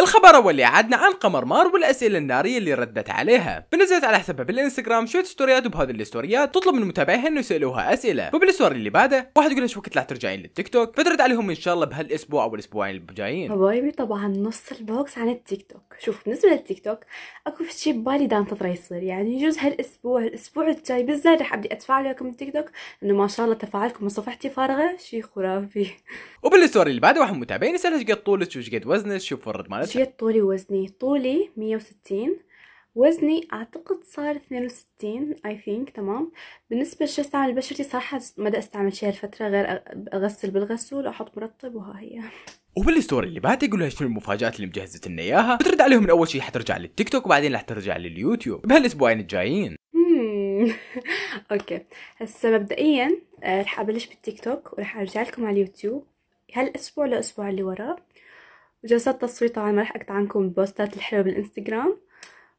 الخبر اول عادنا عن قمر مار والاسئله الناريه اللي ردت عليها بنزلت على حسابها بالانستغرام شويه ستوريات وبهذه الستوريات تطلب من متابعيها انه يسالوها اسئله وبالستوري اللي بعده واحد يقول ايش وقت راح ترجعين للتيك توك فترد عليهم ان شاء الله بهالاسبوع او الاسبوعين الجايين حبايبي طبعا نص البوكس عن التيك توك شوف بالنسبه للتيك توك اكو شيء ببالي دام تطرى يصير يعني يجوز هالاسبوع الاسبوع الجاي بالذات راح ابدي اتفاعل وياكم بالتيك توك انه ما شاء الله تفاعلكم من صفحتي فارغه شيء خرافي وبالستوري اللي بعده واحد متابعين يسالها ايش قد طولك وايش قد وزنك شوف الرد مالتها جيت طولي ووزني طولي مية وستين وزني اعتقد صار اثنين وستين اي ثينك تمام بالنسبه للشي استعمل بشرتي صراحه ما بدي استعمل شي هالفتره غير اغسل بالغسول واحط مرطب وها هي وبالستوري اللي بعد يقولوا شنو المفاجات اللي مجهزت لنا اياها بترد عليهم من اول شيء حترجع للتيك توك وبعدين رح ترجع لليوتيوب بهالاسبوعين الجايين اوكي هسه مبدئيا آه، رح ابلش بالتيك توك ورح ارجع لكم على اليوتيوب هالاسبوع للاسبوع اللي وراه جلسات تصوير طبعا ما رح اقطع عنكم البوستات الحلوه بالانستغرام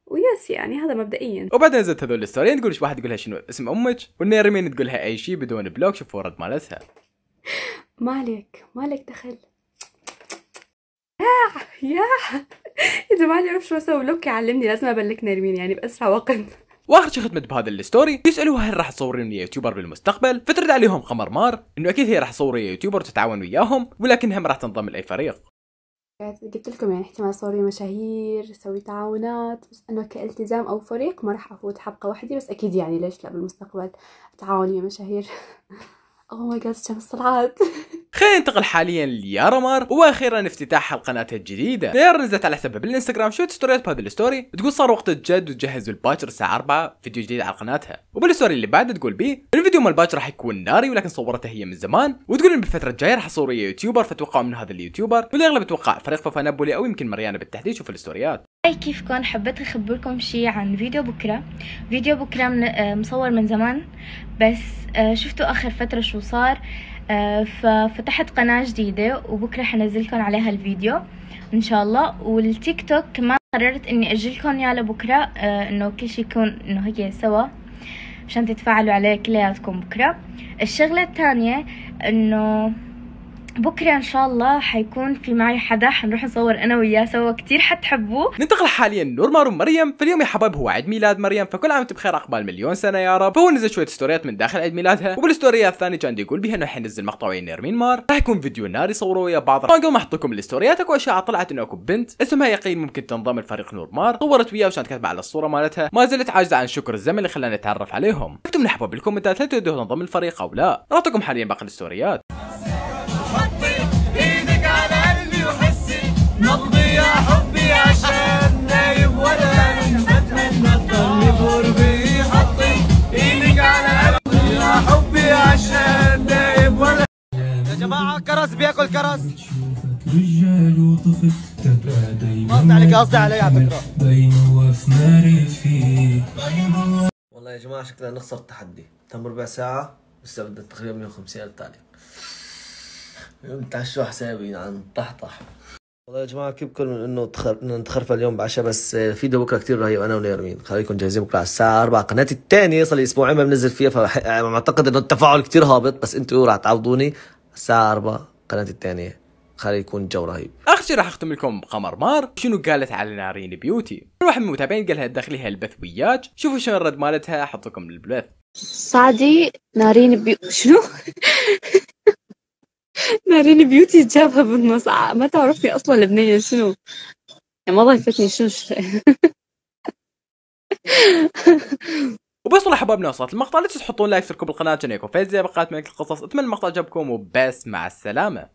ويس يعني هذا مبدئيا وبعدين نزلت هذول الستوريين يعني تقول واحد يقولها شنو اسم امك والنيرمين تقولها اي شيء بدون بلوك شوف ورد مالتها ما عليك ما عليك دخل يا يا يا جماعه يعرف شو اسوي بلوك يعلمني لازم ابلك نيرمين يعني باسرع وقت واخر شي ختمت بهذا الستوري يسالوها هل راح تصورين يوتيوبر بالمستقبل فترد عليهم قمر مار انه اكيد هي راح تصور يوتيوبر وتتعاون وياهم ولكنها ما راح تنضم لاي فريق قلت لكم يعني احتمال صوري مشاهير سوي تعاونات بس انه كالتزام او فريق ما راح افوت حلقه وحدي بس اكيد يعني ليش لا بالمستقبل تعاون مع مشاهير اوه ماي جاد كم الصلعات خلينا ننتقل حاليا ليارمر واخيرا افتتاح القناه الجديده يار نزلت على حسابها بالانستغرام شفت ستوريات بهذا الستوري تقول صار وقت الجد وتجهزوا الباكر الساعه 4 فيديو جديد على قناتها وبالستوري اللي بعده تقول بي الفيديو مال باكر راح يكون ناري ولكن صورته هي من زمان وتقول ان بالفتره الجايه راح اصور يوتيوبر فتوقعوا من هذا اليوتيوبر والاغلب يتوقع فريق فافانابولي او يمكن مريانا بالتحديد شوف الستوريات هاي كيفكن حبيت اخبركم شي عن فيديو بكره فيديو بكره من آه، مصور من زمان بس آه، شفتوا اخر فتره شو صار آه، ففتحت قناه جديده وبكره حنزلكم عليها الفيديو ان شاء الله والتيك توك كمان قررت اني اجلكم يا لبكره انه كل شي يكون انه هيك سوا عشان تتفاعلوا عليه كلياتكم بكره الشغله الثانيه انه بكرة إن شاء الله حيكون في معي حدا حنروح نصور أنا وياه سوا كتير حتحبوه ننتقل حاليا نور مارو مريم فاليوم يا حبايب هو عيد ميلاد مريم فكل عام وانتم بخير عقبال مليون سنة يا رب فهو نزل شوية ستوريات من داخل عيد ميلادها وبالستورية الثانية كان يقول بها إنه حينزل مقطع ويا نيرمين مار راح يكون فيديو ناري صوروا ويا بعض طبعا قبل ما أحط لكم الستوريات اكو أشاعة طلعت إنه اكو بنت اسمها يقين ممكن تنضم لفريق نور مار صورت وياه وكانت كاتبة على الصورة مالتها ما زلت عاجزة عن شكر الزمن اللي خلاني أتعرف عليهم لنا نحبوا بالكومنتات هل تودوا تنضم الفريق أو لا؟ راح حاليا باقي الستوريات تاكل كرز رجال وطفل تبقى دايما ما عليك قصدي علي على فكره دايما واقف في والله يا جماعه شكلها نخسر التحدي تم ربع ساعه لسه بدنا تقريبا 150 الف تعليق نتعشوا حسابي عن طحطح والله يا جماعه كيفكم من انه تخر... نتخرف اليوم بعشاء بس آه، فيديو بكره كثير رهيب انا ونيرمين خليكم جاهزين بكره على الساعه 4 قناتي الثانيه صار لي اسبوعين ما بنزل فيها فاعتقد آه، انه التفاعل كثير هابط بس انتوا راح تعوضوني الساعه 4 القناه الثانيه خلي يكون الجو رهيب اخر شيء راح اختم لكم بقمر مار شنو قالت على نارين بيوتي واحد من المتابعين قالها دخليها البث وياك شوفوا شنو الرد مالتها احط لكم البث صعدي نارين بيو شنو نارين بيوتي جابها بالنص آه، ما تعرفني اصلا لبنيه شنو يعني ما ضيفتني شنو وبيصل احبابنا وصلت المقطع لا تنسوا تحطون لايك تشتركوا بالقناه عشان يكون فيزياء بقات من القصص اتمنى المقطع عجبكم وبس مع السلامه